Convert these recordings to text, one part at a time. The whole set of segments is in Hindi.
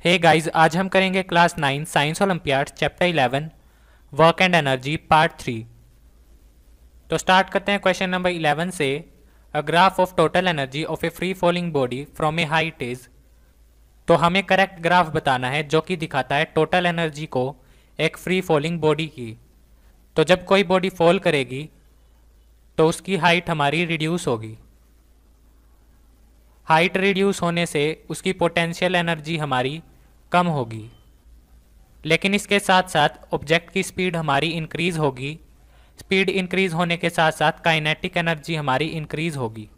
हे hey गाइस आज हम करेंगे class nine science olympiad chapter eleven work and energy part three तो स्टार्ट करते हैं क्वेश्चन नंबर इलेवन से a graph of total energy of a free falling body from a height is तो हमें करेक्ट ग्राफ बताना है जो कि दिखाता है टोटल एनर्जी को एक फ्री फॉलिंग बॉडी की तो जब कोई बॉडी फॉल करेगी तो उसकी हाइट हमारी रिड्यूस होगी हाइट रिड्यूस होने से उसकी पोटेंशियल एनर्जी हमारी कम होगी लेकिन इसके साथ साथ ऑब्जेक्ट की स्पीड हमारी इंक्रीज़ होगी स्पीड इंक्रीज़ होने के साथ साथ काइनेटिक एनर्जी हमारी इंक्रीज़ होगी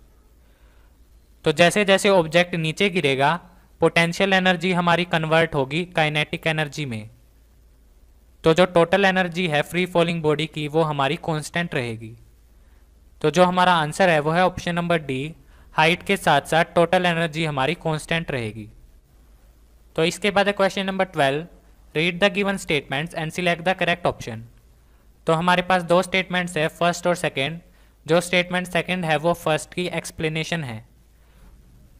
तो जैसे जैसे ऑब्जेक्ट नीचे गिरेगा पोटेंशियल एनर्जी हमारी कन्वर्ट होगी काइनेटिक एनर्जी में तो जो टोटल एनर्जी है फ्री फॉलिंग बॉडी की वो हमारी कांस्टेंट रहेगी तो जो हमारा आंसर है वो है ऑप्शन नंबर डी हाइट के साथ साथ टोटल एनर्जी हमारी कॉन्स्टेंट रहेगी तो इसके बाद है question number twelve read the given statements and select the correct option तो हमारे पास दो स्टेटमेंट्स है फर्स्ट और सेकेंड जो स्टेटमेंट सेकेंड है वो फर्स्ट की एक्सप्लेनेशन है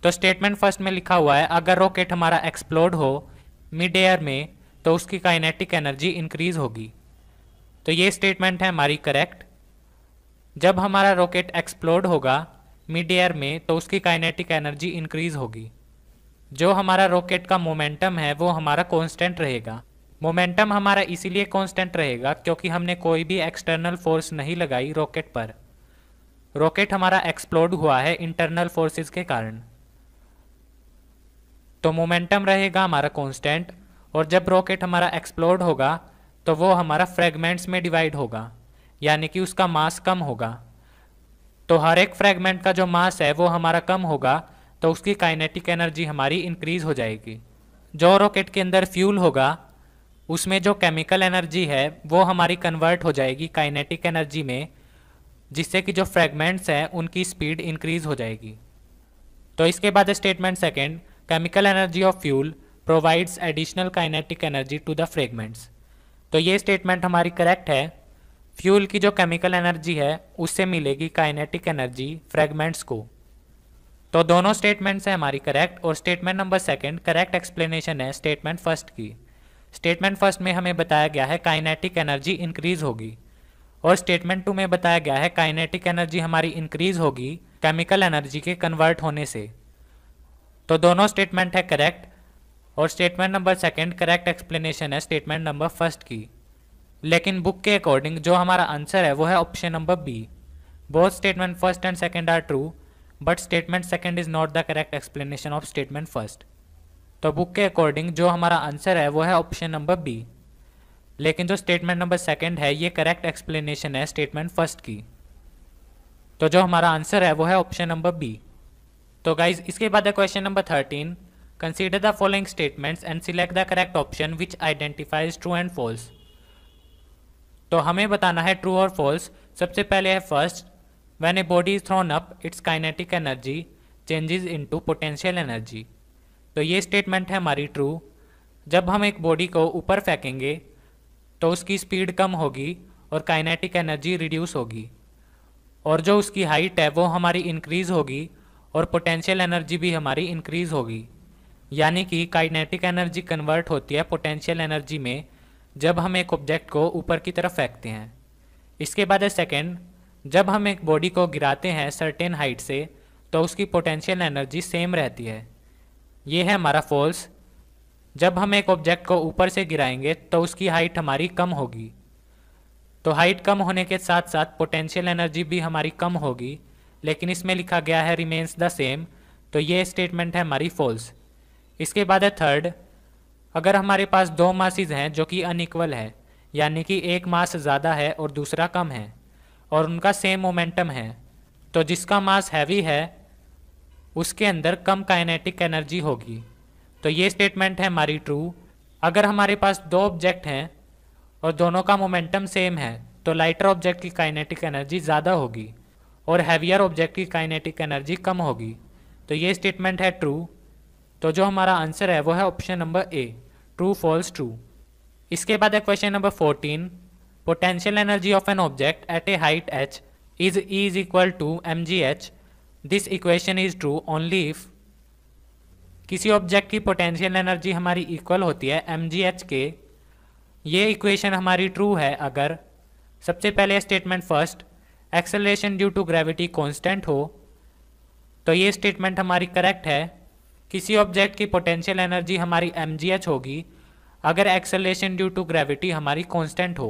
तो स्टेटमेंट फर्स्ट में लिखा हुआ है अगर रॉकेट हमारा एक्सप्लोड हो मिड एयर में तो उसकी काइनेटिक एनर्जी इंक्रीज होगी तो ये स्टेटमेंट है हमारी करेक्ट जब हमारा रॉकेट एक्सप्लोड होगा मिड एयर में तो उसकी काइनेटिक एनर्जी इंक्रीज होगी जो हमारा रॉकेट का मोमेंटम है वो हमारा कांस्टेंट रहेगा मोमेंटम हमारा इसीलिए कांस्टेंट रहेगा क्योंकि हमने कोई भी एक्सटर्नल फोर्स नहीं लगाई रॉकेट पर रॉकेट हमारा एक्सप्लोड हुआ है इंटरनल फोर्सेस के कारण तो मोमेंटम रहेगा हमारा कांस्टेंट और जब रॉकेट हमारा एक्सप्लोड होगा तो वो हमारा फ्रेगमेंट्स में डिवाइड होगा यानी कि उसका मास कम होगा तो हर एक फ्रेगमेंट का जो मास है वो हमारा कम होगा तो उसकी काइनेटिक एनर्जी हमारी इंक्रीज हो जाएगी जो रॉकेट के अंदर फ्यूल होगा उसमें जो केमिकल एनर्जी है वो हमारी कन्वर्ट हो जाएगी काइनेटिक एनर्जी में जिससे कि जो फ्रेगमेंट्स हैं उनकी स्पीड इंक्रीज हो जाएगी तो इसके बाद statement second chemical energy of fuel provides additional kinetic energy to the fragments तो ये स्टेटमेंट हमारी करेक्ट है फ्यूल की जो केमिकल एनर्जी है उससे मिलेगी काइनेटिक एनर्जी फ्रेगमेंट्स को तो दोनों स्टेटमेंट्स हैं हमारी करेक्ट और statement number second correct explanation है स्टेटमेंट फर्स्ट की स्टेटमेंट फर्स्ट में हमें बताया गया है काइनेटिक एनर्जी इंक्रीज होगी और स्टेटमेंट टू में बताया गया है काइनेटिक एनर्जी हमारी इंक्रीज होगी केमिकल एनर्जी के कन्वर्ट होने से तो दोनों स्टेटमेंट है करेक्ट और statement number second correct explanation है स्टेटमेंट नंबर फर्स्ट की लेकिन बुक के अकॉर्डिंग जो हमारा आंसर है वो है option number B both statement first and second are true but statement second is not the correct explanation of statement first तो बुक के अकॉर्डिंग जो हमारा आंसर है वो है ऑप्शन नंबर बी लेकिन जो स्टेटमेंट नंबर सेकेंड है ये करेक्ट एक्सप्लेनेशन है स्टेटमेंट फर्स्ट की तो जो हमारा आंसर है वो है ऑप्शन नंबर बी तो गाइज इसके बाद है question number thirteen consider the following statements and select the correct option which identifies true and false तो हमें बताना है ट्रू और फॉल्स सबसे पहले है first when a body is thrown up its kinetic energy changes into potential energy तो ये स्टेटमेंट है हमारी ट्रू जब हम एक बॉडी को ऊपर फेंकेंगे तो उसकी स्पीड कम होगी और काइनेटिक एनर्जी रिड्यूस होगी और जो उसकी हाइट है वो हमारी इंक्रीज़ होगी और पोटेंशियल एनर्जी भी हमारी इंक्रीज़ होगी यानी कि काइनेटिक एनर्जी कन्वर्ट होती है पोटेंशियल एनर्जी में जब हम एक ऑब्जेक्ट को ऊपर की तरफ फेंकते हैं इसके बाद है सेकेंड जब हम एक बॉडी को गिराते हैं सर्टेन हाइट से तो उसकी पोटेंशियल एनर्जी सेम रहती है ये है हमारा फॉल्स जब हम एक ऑब्जेक्ट को ऊपर से गिराएंगे तो उसकी हाइट हमारी कम होगी तो हाइट कम होने के साथ साथ पोटेंशियल एनर्जी भी हमारी कम होगी लेकिन इसमें लिखा गया है रिमेन्स द सेम तो ये स्टेटमेंट है हमारी फॉल्स इसके बाद है थर्ड अगर हमारे पास दो मासिस हैं जो कि अनइक्वल है यानी कि एक मास ज़्यादा है और दूसरा कम है और उनका सेम मोमेंटम है तो जिसका मास हैवी है उसके अंदर कम काइनेटिक एनर्जी होगी तो ये स्टेटमेंट है हमारी ट्रू अगर हमारे पास दो ऑब्जेक्ट हैं और दोनों का मोमेंटम सेम है तो लाइटर ऑब्जेक्ट की काइनेटिक एनर्जी ज़्यादा होगी और हैवियर ऑब्जेक्ट की काइनेटिक एनर्जी कम होगी तो ये स्टेटमेंट है ट्रू तो जो हमारा आंसर है वो है option number A true false true इसके बाद है question number fourteen potential energy of an object at a height H is is equal to M G H this equation is true only if किसी ऑब्जेक्ट की पोटेंशियल एनर्जी हमारी इक्वल होती है एम जी एच के ये इक्वेशन हमारी ट्रू है अगर सबसे पहले statement first acceleration due to gravity constant हो तो ये स्टेटमेंट हमारी करेक्ट है किसी ऑब्जेक्ट की पोटेंशियल एनर्जी हमारी एम होगी अगर एक्सेलेशन ड्यू टू ग्रेविटी हमारी कॉन्स्टेंट हो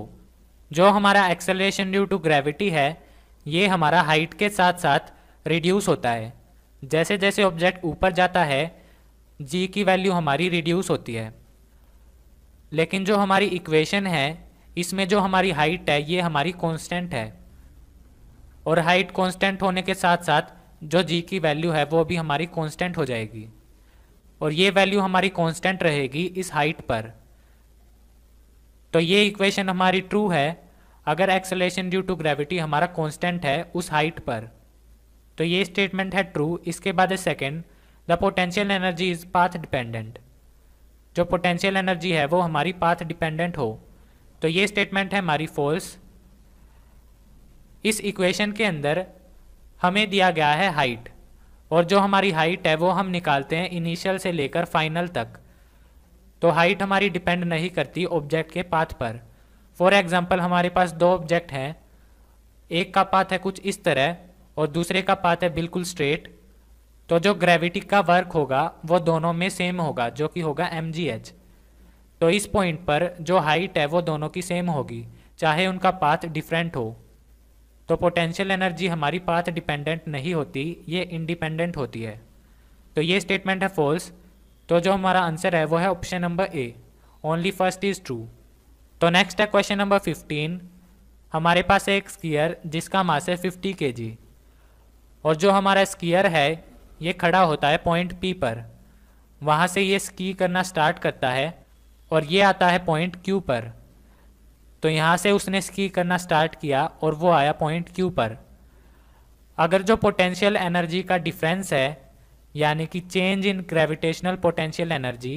जो हमारा एक्सेलेशन ड्यू टू ग्रेविटी है ये हमारा हाइट के साथ साथ रिड्यूस होता है जैसे जैसे ऑब्जेक्ट ऊपर जाता है जी की वैल्यू हमारी रिड्यूस होती है लेकिन जो हमारी इक्वेशन है इसमें जो हमारी हाइट है ये हमारी कॉन्स्टेंट है और हाइट कॉन्स्टेंट होने के साथ साथ जो जी की वैल्यू है वो भी हमारी कॉन्स्टेंट हो जाएगी और ये वैल्यू हमारी कांस्टेंट रहेगी इस हाइट पर तो ये इक्वेशन हमारी ट्रू है अगर एक्सलेशन ड्यू टू ग्रेविटी हमारा कांस्टेंट है उस हाइट पर तो ये स्टेटमेंट है ट्रू इसके बाद है second the potential energy is path dependent जो पोटेंशियल एनर्जी है वो हमारी पाथ डिपेंडेंट हो तो ये स्टेटमेंट है हमारी फोर्स इस इक्वेशन के अंदर हमें दिया गया है हाइट और जो हमारी हाइट है वो हम निकालते हैं इनिशियल से लेकर फाइनल तक तो हाइट हमारी डिपेंड नहीं करती ऑब्जेक्ट के पाथ पर फॉर एग्जाम्पल हमारे पास दो ऑब्जेक्ट हैं एक का पाथ है कुछ इस तरह और दूसरे का पाथ है बिल्कुल स्ट्रेट तो जो ग्रेविटी का वर्क होगा वो दोनों में सेम होगा जो कि होगा एम तो इस पॉइंट पर जो हाइट है वो दोनों की सेम होगी चाहे उनका पाथ डिफरेंट हो तो पोटेंशियल एनर्जी हमारी पाथ डिपेंडेंट नहीं होती ये इंडिपेंडेंट होती है तो ये स्टेटमेंट है फॉल्स तो जो हमारा आंसर है वो है option number A only first is true तो नेक्स्ट है क्वेश्चन नंबर फिफ्टीन हमारे पास है एक स्कीयर जिसका मास है फिफ्टी के जी और जो हमारा स्कीयर है ये खड़ा होता है पॉइंट पी पर वहाँ से ये स्की करना स्टार्ट करता है और ये आता है पॉइंट क्यू पर तो यहाँ से उसने स्की करना स्टार्ट किया और वो आया पॉइंट क्यू पर अगर जो पोटेंशियल एनर्जी का डिफरेंस है यानी कि change in gravitational potential energy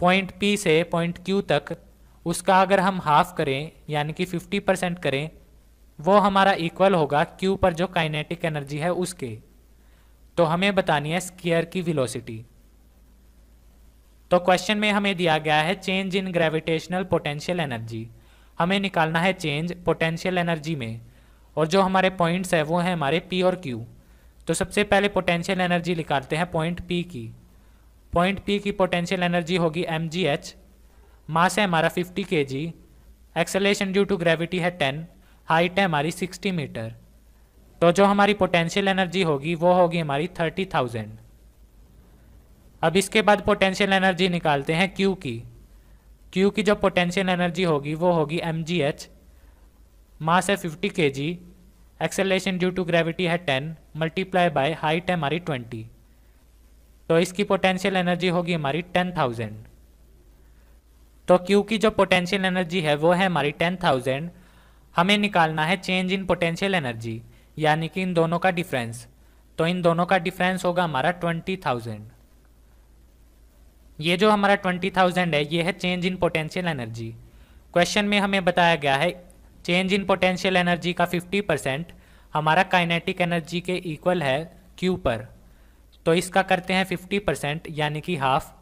point P से पॉइंट क्यू तक उसका अगर हम हाफ करें यानी कि 50 परसेंट करें वो हमारा इक्वल होगा क्यू पर जो काइनेटिक एनर्जी है उसके तो हमें बतानी है स्कीयर की विलोसिटी तो क्वेश्चन में हमें दिया गया है change in gravitational potential energy हमें निकालना है चेंज पोटेंशियल एनर्जी में और जो हमारे पॉइंट्स है वो हैं हमारे पी और क्यू तो सबसे पहले पोटेंशियल एनर्जी निकालते हैं पॉइंट पी की पॉइंट पी की पोटेंशियल एनर्जी होगी एम जी एच मास है हमारा fifty K G acceleration due to gravity है टेन हाइट है हमारी सिक्सटी मीटर तो जो हमारी पोटेंशियल एनर्जी होगी वो होगी हमारी थर्टी थाउजेंड अब इसके बाद पोटेंशियल एनर्जी निकालते हैं क्यू की क्यू की जो पोटेंशियल एनर्जी होगी वो होगी एम जी एच मास है fifty K G acceleration due to gravity है टेन मल्टीप्लाई बाय हाइट है हमारी ट्वेंटी तो इसकी पोटेंशियल एनर्जी होगी हमारी टेन थाउजेंड तो क्यू की जो पोटेंशियल एनर्जी है वो है हमारी टेन थाउजेंड हमें निकालना है चेंज इन पोटेंशियल एनर्जी यानी कि इन दोनों का डिफरेंस तो इन दोनों का डिफरेंस होगा हमारा ट्वेंटी थाउजेंड ये जो हमारा ट्वेंटी थाउजेंड है ये है change in potential energy question में हमें बताया गया है चेंज इन पोटेंशियल एनर्जी का फिफ्टी परसेंट हमारा काइनेटिक एनर्जी के इक्वल है क्यू पर तो इसका करते हैं फिफ्टी परसेंट यानी कि हाफ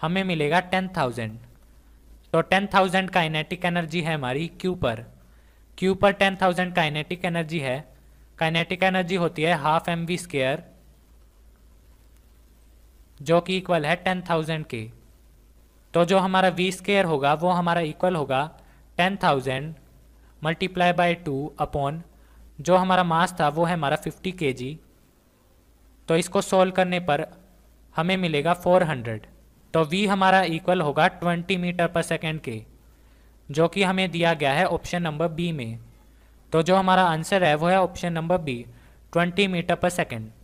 हमें मिलेगा टेन थाउजेंड तो टेन थाउजेंड काइनेटिक एनर्जी है हमारी क्यू पर क्यू पर टेन थाउजेंड काइनेटिक एनर्जी है काइनेटिक एनर्जी होती है हाफ एम वी स्केयर जो कि इक्वल है टेन थाउजेंड के तो जो हमारा वी स्केयर होगा वो हमारा इक्वल होगा ten thousand multiply by two upon जो हमारा मास था वो है हमारा फिफ्टी के जी तो इसको सोल्व करने पर हमें मिलेगा फोर हंड्रेड तो वी हमारा इक्वल होगा ट्वेंटी मीटर पर सेकेंड के जो कि हमें दिया गया है ऑप्शन नंबर बी में तो जो हमारा आंसर है वो है option number B twenty metre per second